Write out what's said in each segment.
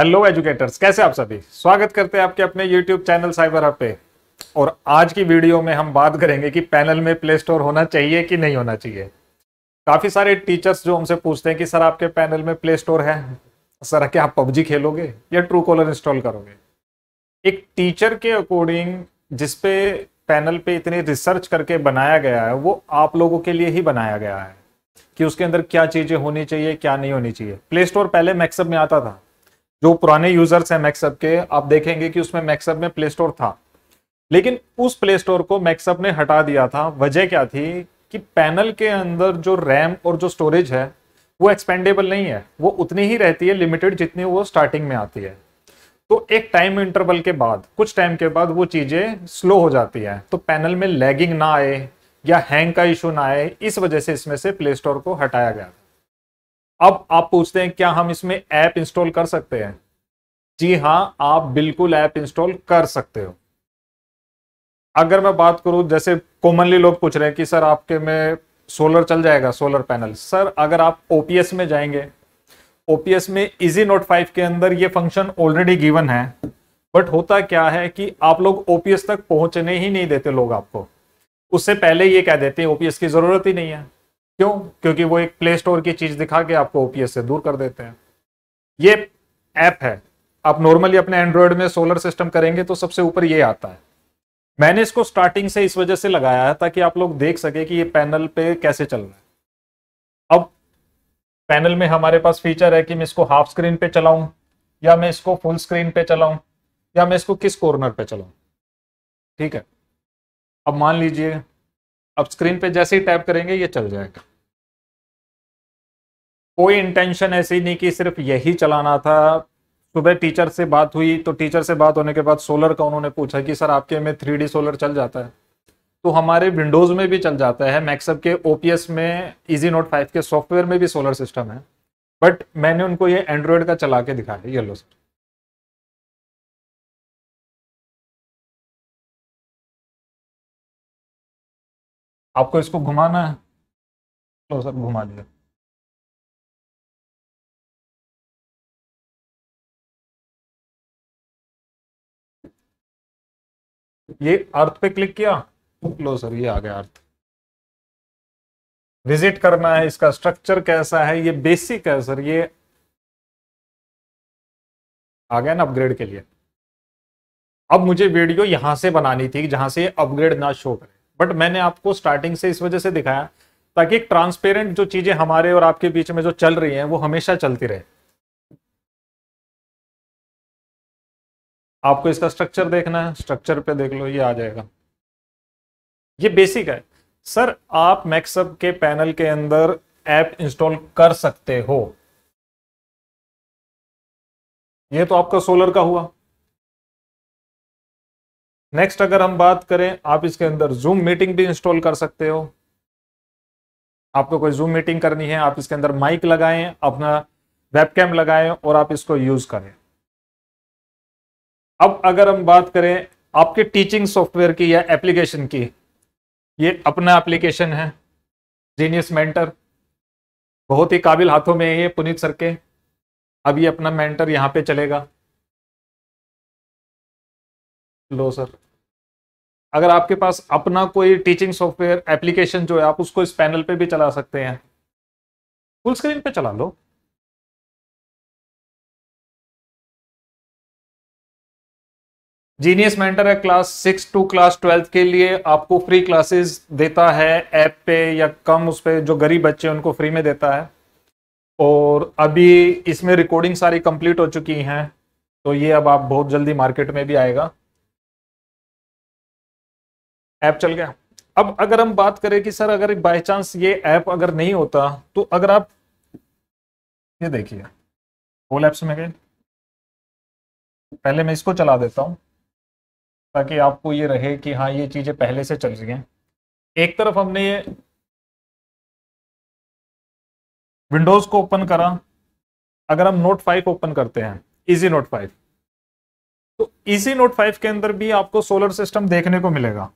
hello educators कैसे आप सभी स्वागत करते हैं आपके अपने यूट्यूब चैनल साइबर हब पे और आज की वीडियो में हम बात करेंगे कि पैनल में प्ले स्टोर होना चाहिए कि नहीं होना चाहिए काफ़ी सारे टीचर्स जो हमसे पूछते हैं कि सर आपके पैनल में प्ले स्टोर है सर क्या आप पबजी खेलोगे या ट्रू कॉलर इंस्टॉल करोगे एक टीचर के अकॉर्डिंग जिसपे पैनल पे इतनी रिसर्च करके बनाया गया है वो आप लोगों के लिए ही बनाया गया है कि उसके अंदर क्या चीज़ें होनी चाहिए क्या नहीं होनी चाहिए प्ले स्टोर पहले मैक्सअप में आता था जो पुराने यूजर्स हैं मैक्सअप के आप देखेंगे कि उसमें मैक्सअप में प्ले स्टोर था लेकिन उस प्ले स्टोर को मैक्सअप ने हटा दिया था वजह क्या थी कि पैनल के अंदर जो रैम और जो स्टोरेज है वो एक्सपेंडेबल नहीं है वो उतनी ही रहती है लिमिटेड जितनी वो स्टार्टिंग में आती है तो एक टाइम इंटरवल के बाद कुछ टाइम के बाद वो चीज़ें स्लो हो जाती है तो पैनल में लैगिंग ना आए या हैंग का इशू ना आए इस वजह से इसमें से प्ले स्टोर को हटाया गया अब आप पूछते हैं क्या हम इसमें ऐप इंस्टॉल कर सकते हैं जी हाँ आप बिल्कुल ऐप इंस्टॉल कर सकते हो अगर मैं बात करूं जैसे कॉमनली लोग पूछ रहे हैं कि सर आपके में सोलर चल जाएगा सोलर पैनल सर अगर आप ओपीएस में जाएंगे ओपीएस में इजी नोट फाइव के अंदर ये फंक्शन ऑलरेडी गिवन है बट होता क्या है कि आप लोग ओपीएस तक पहुंचने ही नहीं देते लोग आपको उससे पहले ये कह देते हैं ओपीएस की जरूरत ही नहीं है क्यों क्योंकि वो एक प्ले स्टोर की चीज़ दिखा के आपको ओपीएस से दूर कर देते हैं ये ऐप है आप नॉर्मली अपने एंड्रॉयड में सोलर सिस्टम करेंगे तो सबसे ऊपर ये आता है मैंने इसको स्टार्टिंग से इस वजह से लगाया है ताकि आप लोग देख सके कि ये पैनल पे कैसे चल रहा है अब पैनल में हमारे पास फीचर है कि मैं इसको हाफ स्क्रीन पे चलाऊं या मैं इसको फुल स्क्रीन पे चलाऊं या मैं इसको किस कॉर्नर पे चलाऊं ठीक है अब मान लीजिए अब स्क्रीन पे जैसे ही टैप करेंगे ये चल जाएगा कोई इंटेंशन ऐसी नहीं कि सिर्फ यही चलाना था सुबह टीचर से बात हुई तो टीचर से बात होने के बाद सोलर का उन्होंने पूछा कि सर आपके में थ्री सोलर चल जाता है तो हमारे विंडोज़ में भी चल जाता है मैक्सअप के ओपीएस में इजी नोट फाइव के सॉफ्टवेयर में भी सोलर सिस्टम है बट मैंने उनको ये एंड्रॉयड का चला के दिखाया येलो सर आपको इसको घुमाना है तो सर घुमा दिया ये अर्थ पे क्लिक किया लो सर ये आ गया अर्थ विजिट करना है इसका स्ट्रक्चर कैसा है ये बेसिक है सर ये आ गया ना अपग्रेड के लिए अब मुझे वीडियो यहां से बनानी थी जहां से अपग्रेड ना शो करे बट मैंने आपको स्टार्टिंग से इस वजह से दिखाया ताकि एक ट्रांसपेरेंट जो चीजें हमारे और आपके बीच में जो चल रही हैं वो हमेशा चलती रहे आपको इसका स्ट्रक्चर देखना है स्ट्रक्चर पे देख लो ये आ जाएगा ये बेसिक है सर आप मैक्सअप के पैनल के अंदर ऐप इंस्टॉल कर सकते हो ये तो आपका सोलर का हुआ नेक्स्ट अगर हम बात करें आप इसके अंदर जूम मीटिंग भी इंस्टॉल कर सकते हो आपको कोई जूम मीटिंग करनी है आप इसके अंदर माइक लगाएं अपना वेबकैम लगाएं और आप इसको यूज करें अब अगर हम बात करें आपके टीचिंग सॉफ्टवेयर की या एप्लीकेशन की ये अपना एप्लीकेशन है जीनियस मेंटर बहुत ही काबिल हाथों में है ये पुनीत सर के अब ये अपना मेंटर यहाँ पे चलेगा लो सर अगर आपके पास अपना कोई टीचिंग सॉफ्टवेयर एप्लीकेशन जो है आप उसको इस पैनल पे भी चला सकते हैं फुल स्क्रीन पे चला लो जीनियस मेंटर है class six to class twelfth के लिए आपको फ्री क्लासेस देता है ऐप पे या कम उस पर जो गरीब बच्चे हैं उनको फ्री में देता है और अभी इसमें रिकॉर्डिंग सारी कंप्लीट हो चुकी हैं तो ये अब आप बहुत जल्दी मार्केट में भी आएगा ऐप चल गया अब अगर हम बात करें कि सर अगर बाय चांस ये ऐप अगर नहीं होता तो अगर आप ये देखिए होल ऐप्स में गए पहले मैं इसको चला देता हूँ ताकि आपको ये रहे कि हाँ ये चीज़ें पहले से चल रही हैं एक तरफ हमने ये विंडोज़ को ओपन करा अगर हम नोट फाइव ओपन करते हैं इजी नोट फाइव तो इजी नोट फाइव के अंदर भी आपको सोलर सिस्टम देखने को मिलेगा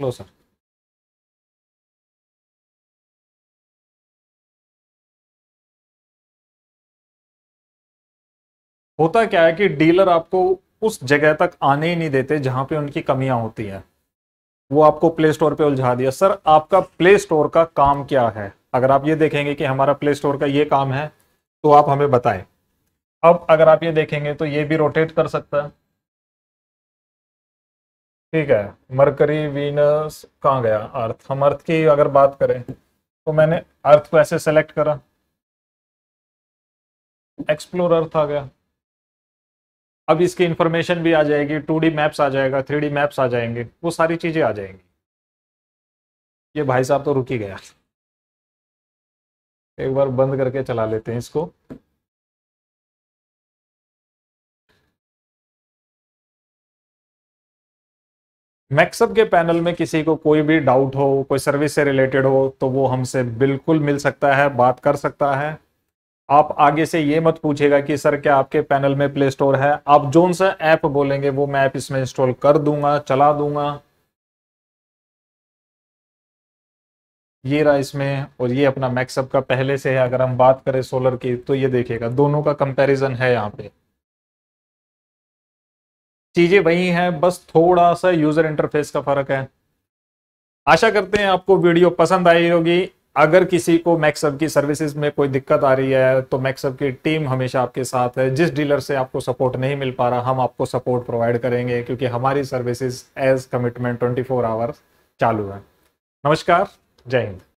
closer होता क्या है कि डीलर आपको उस जगह तक आने ही नहीं देते जहां पे उनकी कमियां होती हैं वो आपको प्ले स्टोर पे उलझा दिया सर आपका प्ले स्टोर का काम क्या है अगर आप ये देखेंगे कि हमारा प्ले स्टोर का ये काम है तो आप हमें बताएं अब अगर आप ये देखेंगे तो ये भी रोटेट कर सकता है ठीक है मरकरी वीनस कहाँ गया अर्थ हम अर्थ की अगर बात करें तो मैंने अर्थ को ऐसे सेलेक्ट करा एक्सप्लोर अर्थ आ गया अब इसकी इंफॉर्मेशन भी आ जाएगी टू डी मैप्स आ जाएगा थ्री डी मैप्स आ जाएंगे वो सारी चीज़ें आ जाएंगी ये भाई साहब तो रुकी गया एक बार बंद करके चला लेते हैं इसको मैक्सअप के पैनल में किसी को कोई भी डाउट हो कोई सर्विस से रिलेटेड हो तो वो हमसे बिल्कुल मिल सकता है बात कर सकता है आप आगे से ये मत पूछेगा कि सर क्या आपके पैनल में प्ले स्टोर है आप जोन सा ऐप बोलेंगे वो मैं ऐप इसमें इंस्टॉल कर दूंगा चला दूंगा ये रहा इसमें और ये अपना मैक्सअप का पहले से है अगर हम बात करें सोलर की तो ये देखिएगा दोनों का कंपैरिजन है यहाँ पे चीज़ें वही हैं बस थोड़ा सा यूज़र इंटरफेस का फ़र्क है आशा करते हैं आपको वीडियो पसंद आई होगी अगर किसी को मैक्सअप की सर्विसेज में कोई दिक्कत आ रही है तो मैक्सअप की टीम हमेशा आपके साथ है जिस डीलर से आपको सपोर्ट नहीं मिल पा रहा हम आपको सपोर्ट प्रोवाइड करेंगे क्योंकि हमारी services as commitment 24 four hours चालू है नमस्कार जय हिंद